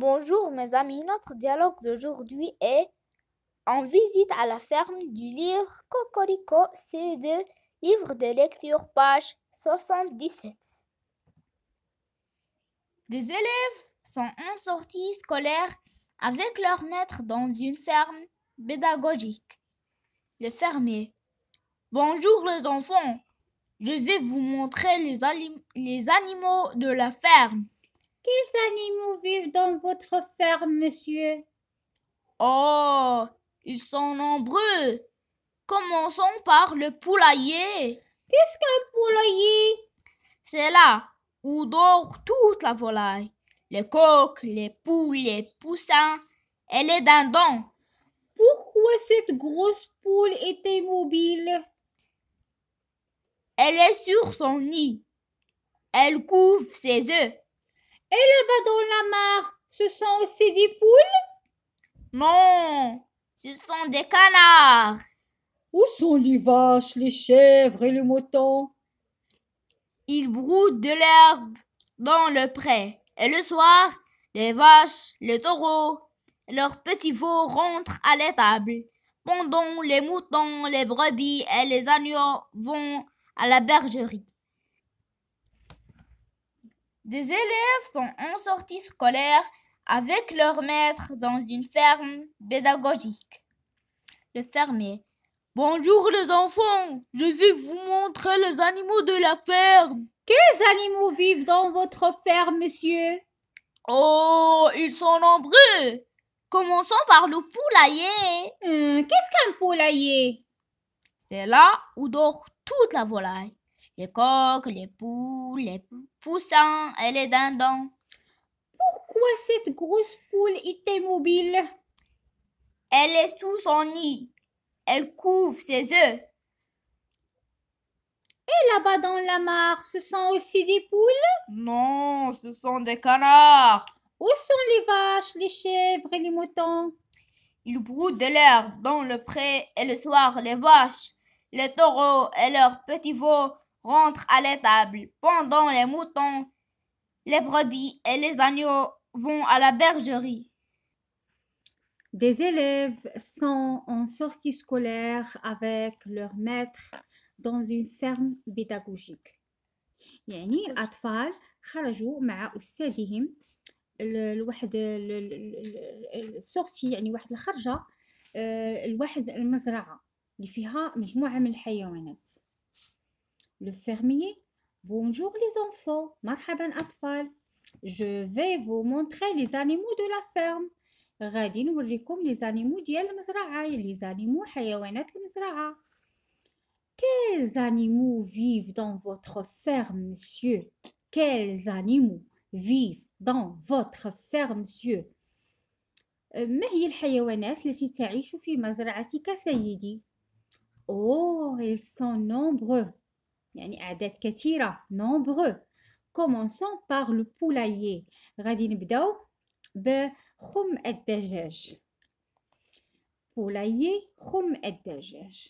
Bonjour mes amis, notre dialogue d'aujourd'hui est en visite à la ferme du livre Cocorico C2, livre de lecture, page 77. Des élèves sont en sortie scolaire avec leur maître dans une ferme pédagogique. Le fermier. Bonjour les enfants, je vais vous montrer les animaux de la ferme. Quels animaux vivent dans votre ferme, monsieur Oh, ils sont nombreux. Commençons par le poulailler. Qu'est-ce qu'un poulailler C'est là où dort toute la volaille. Les coqs, les poules, les poussins et les dindons. Pourquoi cette grosse poule est immobile Elle est sur son nid. Elle couvre ses œufs. Et là-bas dans la mare, ce sont aussi des poules Non, ce sont des canards. Où sont les vaches, les chèvres et les moutons Ils broutent de l'herbe dans le pré. Et le soir, les vaches, les taureaux, leurs petits veaux rentrent à l'étable. Pendant les moutons, les brebis et les agneaux vont à la bergerie. Des élèves sont en sortie scolaire avec leur maître dans une ferme pédagogique. Le fermier. Bonjour les enfants, je vais vous montrer les animaux de la ferme. Quels animaux vivent dans votre ferme, monsieur Oh, ils sont nombreux. Commençons par le poulailler. Euh, qu'est-ce qu'un poulailler C'est là où dort toute la volaille les coqs, les poules, les poussins et les dindons. Pourquoi cette grosse poule est mobile? Elle est sous son nid. Elle couvre ses œufs. Et là-bas dans la mare, ce sont aussi des poules Non, ce sont des canards. Où sont les vaches, les chèvres et les moutons Ils broutent de l'herbe dans le pré et le soir, les vaches, les taureaux et leurs petits veaux rentrent à l'étable. Pendant les moutons, les brebis et les agneaux vont à la bergerie. Des élèves sont en sortie scolaire avec leur maître dans une ferme pédagogique. يعني le fermier. Bonjour les enfants, Je vais vous montrer les animaux de la ferme. غادي les animaux les animaux la Quels animaux vivent dans votre ferme, monsieur? Quels animaux vivent dans votre ferme, monsieur? Euh, oh, ils sont nombreux. يعني اعداد كثيره نومبغو كومونسون باغ لو بولايي غادي نبداو بخم الدجاج بولايي خم الدجاج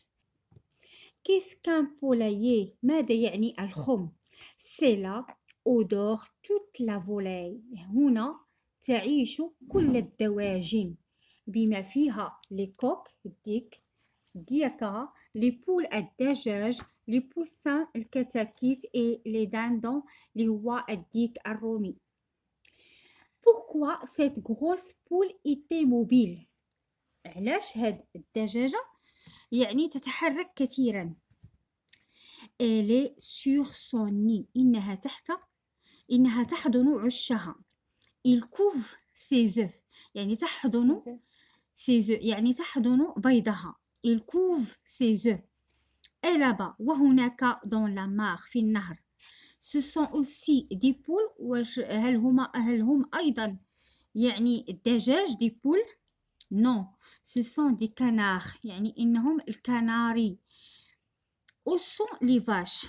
كيس كان بولايي ماذا يعني الخم سي لا اودور توت لا فولاي هنا تعيش كل الدواجن بما فيها لي كوك ديك ديكا لي بول الدجاج لي بوسان الكتاكيت اي لي داندون لي هو الديك الرومي بوركوا سيت غروس بول ايتي موبيل علاش هاد الدجاجه يعني تتحرك كثيرا إلي سور سوني إنها تحت إنها تحضن عشها الكوف زوف يعني تحضن سيزو يعني تحضن بيضها الكوف زوف et là-bas وهناك dans la mare في النهر ce sont aussi des poules واش هل هما هل هم ايضا يعني الدجاج دي بول non ce sont des canards يعني انهم الكناري où sont les vaches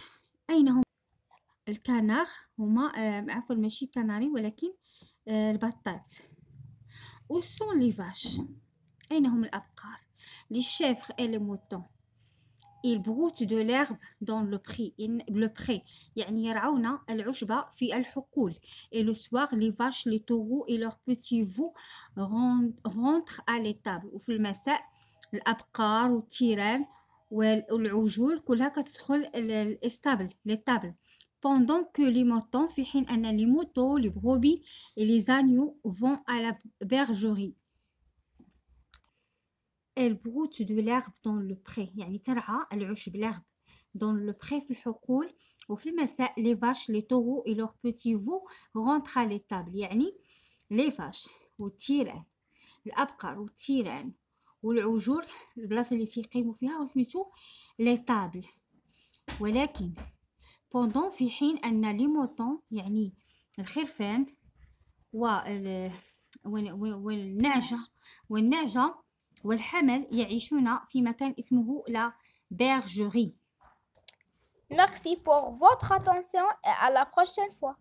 اين هم الكنار هما آه عفوا ماشي كناري ولكن آه البطات où sont les vaches اين هم الابقار les chèvres et les moutons il broute de l'herbe dans le pré. Le pré. Et le soir, les vaches, les taureaux et leurs petits veaux rentrent à l'étable. Ou le matin, l'abkar ou tiren ou l'oujoul, l'étable. Pendant que les moutons, les moutons, les brebis et les agneaux vont à la bergerie. البروت دو لارب دون لو بري يعني ترعى العشب لارب دون لو بري في الحقول وفي المساء لي فاش لي طورو اي لور بوتي فو غونترا لي طابل يعني لي فاش والتيران الابقر والتيران والعجور البلاصه اللي تيقيموا فيها وسميتو لي طابل ولكن بوندون في حين ان لي موطون يعني الخرفان و والنعجه والنعجه والحمل يعيشون في مكان اسمه لا bergerie. Merci pour votre attention et à la prochaine fois.